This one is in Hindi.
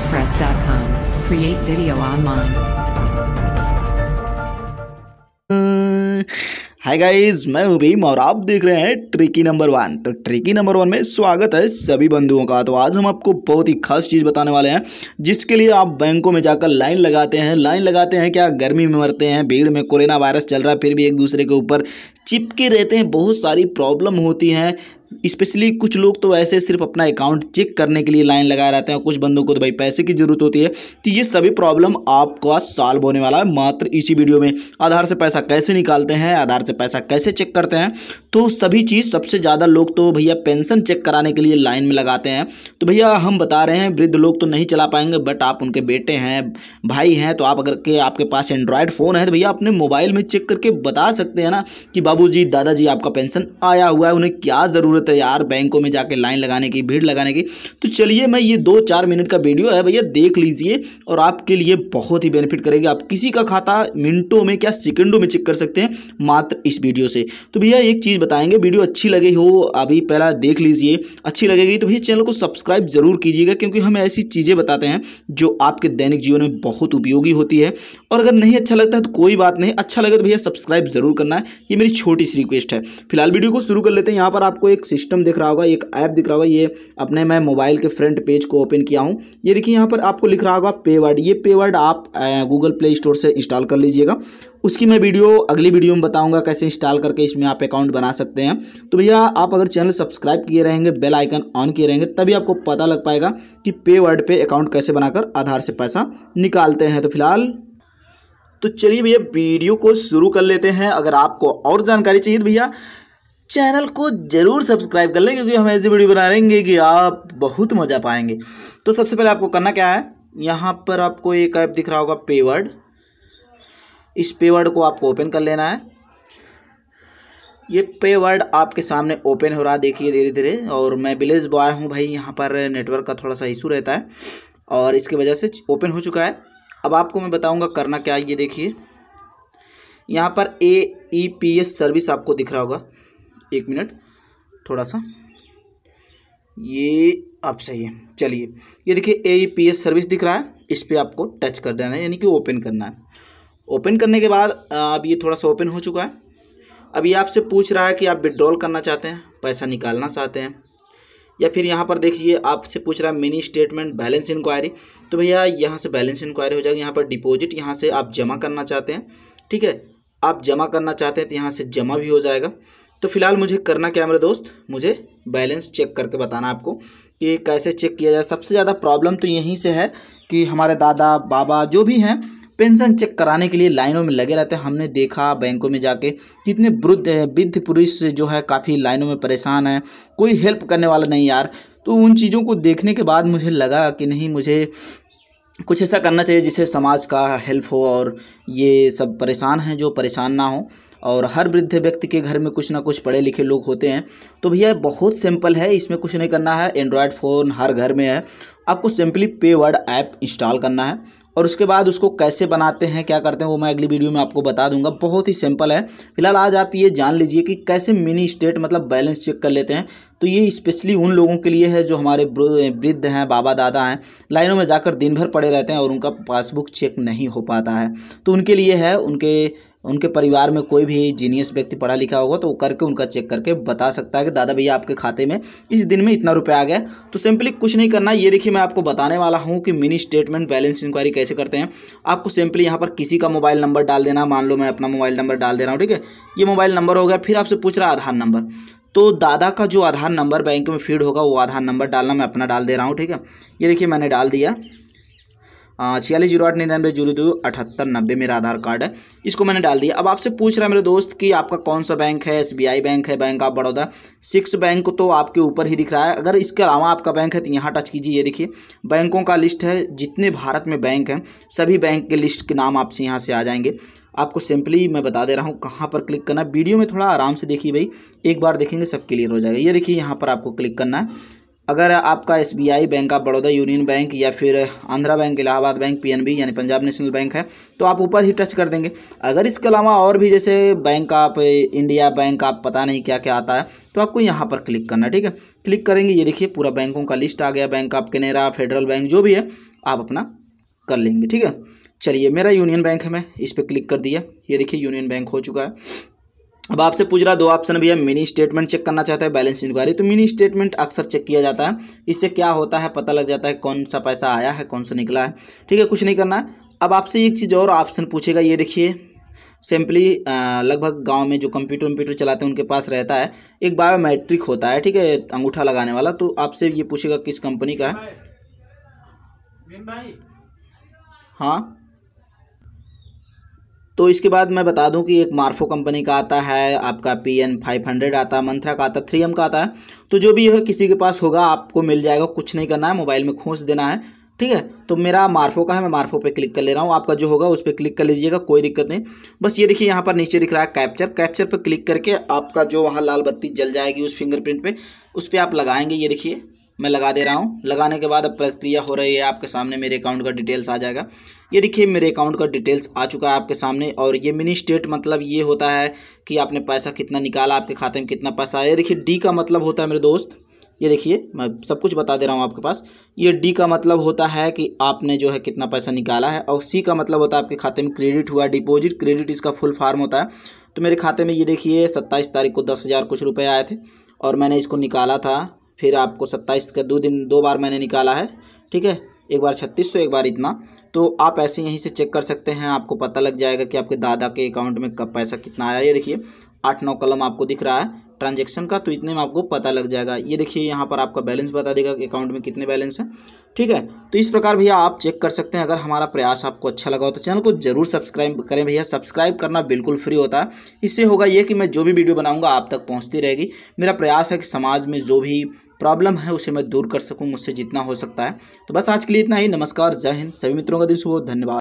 AliExpress.com. Create video online. Hi guys मैं हूँ भीम और आप देख रहे हैं ट्रिकी नंबर वन तो ट्रिकी नंबर वन में स्वागत है सभी बंधुओं का तो आज हम आपको बहुत ही खास चीज़ बताने वाले हैं जिसके लिए आप बैंकों में जाकर लाइन लगाते हैं लाइन लगाते हैं क्या गर्मी में मरते हैं भीड़ में कोरोना वायरस चल रहा है फिर भी एक दूसरे के ऊपर चिपके रहते हैं बहुत सारी प्रॉब्लम होती हैं स्पेशली कुछ लोग तो ऐसे सिर्फ अपना अकाउंट चेक करने के लिए लाइन लगाए रहते हैं कुछ बंदों को तो भाई पैसे की ज़रूरत होती है तो ये सभी प्रॉब्लम आपका सॉल्व होने वाला है मात्र इसी वीडियो में आधार से पैसा कैसे निकालते हैं आधार से पैसा कैसे चेक करते हैं तो सभी चीज़ सबसे ज़्यादा लोग तो भैया पेंशन चेक कराने के लिए लाइन में लगाते हैं तो भैया हम बता रहे हैं वृद्ध लोग तो नहीं चला पाएंगे बट आप उनके बेटे हैं भाई हैं तो आप अगर के आपके पास एंड्रॉयड फ़ोन है तो भैया अपने मोबाइल में चेक करके बता सकते हैं ना कि बाबूजी दादाजी आपका पेंशन आया हुआ है उन्हें क्या ज़रूरत तो यार बैंकों में जाके लाइन लगाने की भीड़ लगाने की तो चलिए मैं ये दो चार मिनट का वीडियो है भैया देख लीजिए और आपके लिए बहुत ही बेनिफिट करेगी आप किसी का खाता मिनटों में क्या सेकेंडों में चेक कर सकते हैं मात्र इस वीडियो से तो भैया एक चीज़ बताएंगे वीडियो अच्छी लगी हो अभी पहला देख लीजिए अच्छी लगेगी तो भैया चैनल को सब्सक्राइब जरूर कीजिएगा क्योंकि हम ऐसी चीज़ें बताते हैं जो आपके दैनिक जीवन में बहुत उपयोगी होती है और अगर नहीं अच्छा लगता है तो कोई बात नहीं अच्छा लगे तो भैया सब्सक्राइब जरूर करना है ये मेरी छोटी सी रिक्वेस्ट है फिलहाल वीडियो को शुरू कर लेते हैं यहाँ पर आपको एक सिस्टम दिख रहा होगा एक ऐप दिख रहा होगा ये अपने मैं मोबाइल के फ्रंट पेज को ओपन किया हूँ ये देखिए यहाँ पर आपको लिख रहा होगा पेवर्ड ये पेवर्ड आप गूगल प्ले स्टोर से इंस्टॉल कर लीजिएगा उसकी मैं वीडियो अगली वीडियो में बताऊंगा कैसे इंस्टॉल करके इसमें आप अकाउंट बना सकते हैं तो भैया आप अगर चैनल सब्सक्राइब किए रहेंगे बेल आइकन ऑन किए रहेंगे तभी आपको पता लग पाएगा कि पे वर्ड पे अकाउंट कैसे बनाकर आधार से पैसा निकालते हैं तो फिलहाल तो चलिए भैया वीडियो को शुरू कर लेते हैं अगर आपको और जानकारी चाहिए तो भैया चैनल को ज़रूर सब्सक्राइब कर लें क्योंकि हम ऐसी वीडियो बना लेंगे कि आप बहुत मज़ा पाएंगे तो सबसे पहले आपको करना क्या है यहाँ पर आपको एक ऐप दिख रहा होगा पेवर्ड इस पेवर्ड को आपको ओपन कर लेना है ये पेवर्ड आपके सामने ओपन हो रहा है देखिए धीरे धीरे और मैं विलेज बॉय हूँ भाई यहाँ पर नेटवर्क का थोड़ा सा इशू रहता है और इसकी वजह से ओपन हो चुका है अब आपको मैं बताऊँगा करना क्या है ये देखिए यहाँ पर A E P S service आपको दिख रहा होगा एक मिनट थोड़ा सा ये आप सही है चलिए ये देखिए ए पी एस सर्विस दिख रहा है इस पर आपको टच कर देना है यानी कि ओपन करना है ओपन करने के बाद अब ये थोड़ा सा ओपन हो चुका है अब ये आपसे पूछ रहा है कि आप विड्रॉल करना चाहते हैं पैसा निकालना चाहते हैं या फिर यहाँ पर देखिए आपसे पूछ रहा है मिनी स्टेटमेंट बैलेंस इंक्वायरी तो भैया यहाँ से बैलेंस इंक्वायरी हो जाएगी यहाँ पर डिपॉजिट यहाँ से आप जमा करना चाहते हैं ठीक है आप जमा करना चाहते हैं तो यहाँ से जमा भी हो जाएगा तो फिलहाल मुझे करना क्या है मेरे दोस्त मुझे बैलेंस चेक करके बताना आपको कि कैसे चेक किया जाए सबसे ज़्यादा प्रॉब्लम तो यहीं से है कि हमारे दादा बाबा जो भी हैं पेंशन चेक कराने के लिए लाइनों में लगे रहते हैं हमने देखा बैंकों में जाके कितने वृद्ध वृद्ध पुरुष जो है काफ़ी लाइनों में परेशान है कोई हेल्प करने वाला नहीं यार तो उन चीज़ों को देखने के बाद मुझे लगा कि नहीं मुझे कुछ ऐसा करना चाहिए जिससे समाज का हेल्प हो और ये सब परेशान हैं जो परेशान ना हो और हर वृद्ध व्यक्ति के घर में कुछ ना कुछ पढ़े लिखे लोग होते हैं तो भैया बहुत सिंपल है इसमें कुछ नहीं करना है एंड्रॉयड फ़ोन हर घर में है आपको सिंपली पे वर्ड ऐप इंस्टॉल करना है और उसके बाद उसको कैसे बनाते हैं क्या करते हैं वो मैं अगली वीडियो में आपको बता दूंगा बहुत ही सिंपल है फिलहाल आज आप ये जान लीजिए कि कैसे मिनी स्टेट मतलब बैलेंस चेक कर लेते हैं तो ये स्पेशली उन लोगों के लिए है जो हमारे वृद्ध हैं बाबा दादा हैं लाइनों में जाकर दिन भर पड़े रहते हैं और उनका पासबुक चेक नहीं हो पाता है तो उनके लिए है उनके उनके परिवार में कोई भी जीनियस व्यक्ति पढ़ा लिखा होगा तो वो करके उनका चेक करके बता सकता है कि दादा भैया आपके खाते में इस दिन में इतना रुपया आ गया तो सिंपली कुछ नहीं करना ये देखिए मैं आपको बताने वाला हूँ कि मिनी स्टेटमेंट बैलेंस इंक्वायरी कैसे करते हैं आपको सिंपली यहाँ पर किसी का मोबाइल नंबर डाल देना मान लो मैं अपना मोबाइल नंबर डाल दे रहा हूँ ठीक है ये मोबाइल नंबर हो गया फिर आपसे पूछ रहा आधार नंबर तो दादा का जो आधार नंबर बैंक में फीड होगा वो आधार नंबर डालना मैं अपना डाल दे रहा हूँ ठीक है ये देखिए मैंने डाल दिया छियालीस जीरो आठ निन्यानवे जीरो दो अठहत्तर नब्बे मेरा आधार कार्ड है इसको मैंने डाल दिया अब आपसे पूछ रहा है मेरे दोस्त कि आपका कौन सा बैंक है एस बैंक है bank of Baroda six bank तो आपके ऊपर ही दिख रहा है अगर इसके अलावा आपका बैंक है तो यहाँ टच कीजिए ये देखिए बैंकों का लिस्ट है जितने भारत में बैंक हैं सभी बैंक के लिस्ट के नाम आपसे यहाँ से आ जाएंगे आपको सिंपली मैं बता दे रहा हूँ कहाँ पर क्लिक करना वीडियो में थोड़ा आराम से देखिए भाई एक बार देखेंगे सब क्लियर तो हो जाएगा ये देखिए यहाँ पर आपको क्लिक करना है अगर आपका S B I bank of Baroda union bank या फिर Andhra bank Allahabad bank B यानी पंजाब नेशनल बैंक है तो आप ऊपर ही टच कर देंगे अगर इसके अलावा और भी जैसे बैंक ऑफ इंडिया बैंक आप पता नहीं क्या क्या आता है तो आपको यहाँ पर क्लिक करना ठीक है क्लिक करेंगे ये देखिए पूरा बैंकों का लिस्ट आ गया bank of Canara federal bank जो भी है आप अपना कर लेंगे ठीक है चलिए मेरा यूनियन बैंक है मैं इस पर क्लिक कर दिया ये देखिए यूनियन बैंक हो चुका है अब आपसे पूछ रहा दो ऑप्शन भी है मिनी स्टेटमेंट चेक करना चाहता है बैलेंस इंक्वायरी तो मिनी स्टेटमेंट अक्सर चेक किया जाता है इससे क्या होता है पता लग जाता है कौन सा पैसा आया है कौन सा निकला है ठीक है कुछ नहीं करना है अब आपसे एक चीज़ और ऑप्शन पूछेगा ये देखिए सिंपली लगभग गांव में जो कंप्यूटर वम्प्यूटर चलाते हैं उनके पास रहता है एक बायोमेट्रिक होता है ठीक है अंगूठा लगाने वाला तो आपसे ये पूछेगा किस कंपनी का है हाँ तो इसके बाद मैं बता दूं कि एक मार्फो कंपनी का आता है आपका पी एन फाइव हंड्रेड आता है मंथरा का आता है थ्री एम का आता है तो जो भी है किसी के पास होगा आपको मिल जाएगा कुछ नहीं करना है मोबाइल में खोज देना है ठीक है तो मेरा मार्फो का है मैं मार्फो पे क्लिक कर ले रहा हूँ आपका जो होगा उस पर क्लिक कर लीजिएगा कोई दिक्कत नहीं बस ये देखिए यहाँ पर नीचे दिख रहा है कैप्चर कैप्चर पर क्लिक करके आपका जो वहाँ लाल बत्ती जल जाएगी उस फिंगरप्रिंट पर उस पर आप लगाएंगे ये देखिए मैं लगा दे रहा हूँ लगाने के बाद अब प्रक्रिया हो रही है आपके सामने मेरे अकाउंट का डिटेल्स आ जाएगा ये देखिए मेरे अकाउंट का डिटेल्स आ चुका है आपके सामने और ये मिनी स्टेट मतलब ये होता है कि आपने पैसा कितना निकाला आपके खाते में कितना पैसा आया देखिए डी का मतलब होता है मेरे दोस्त ये देखिए मैं सब कुछ बता दे रहा हूँ आपके पास ये डी का मतलब होता है कि आपने जो है कितना पैसा निकाला है और सी का मतलब होता है आपके खाते में क्रेडिट हुआ डिपॉजिट क्रेडिट इसका फुल फॉर्म होता है तो मेरे खाते में ये देखिए सत्ताईस तारीख को दस हज़ार कुछ रुपए आए थे और मैंने इसको निकाला था फिर आपको सत्ताईस का दो दिन दो बार मैंने निकाला है ठीक है एक बार छत्तीस सौ एक बार इतना तो आप ऐसे यहीं से चेक कर सकते हैं आपको पता लग जाएगा कि आपके दादा के अकाउंट में कब पैसा कितना आया ये देखिए आठ नौ कलम आपको दिख रहा है ट्रांजेक्शन का तो इतने में आपको पता लग जाएगा ये देखिए यहाँ पर आपका बैलेंस बता देगा कि अकाउंट में कितने बैलेंस हैं ठीक है तो इस प्रकार भैया आप चेक कर सकते हैं अगर हमारा प्रयास आपको अच्छा लगा हो तो चैनल को जरूर सब्सक्राइब करें भैया सब्सक्राइब करना बिल्कुल फ्री होता है इससे होगा ये कि मैं जो भी वीडियो बनाऊँगा आप तक पहुँचती रहेगी मेरा प्रयास है कि समाज में जो भी प्रॉब्लम है उसे मैं दूर कर सकूँ मुझसे जितना हो सकता है तो बस आज के लिए इतना ही नमस्कार जय हिंद सभी मित्रों का दिन सुबह धन्यवाद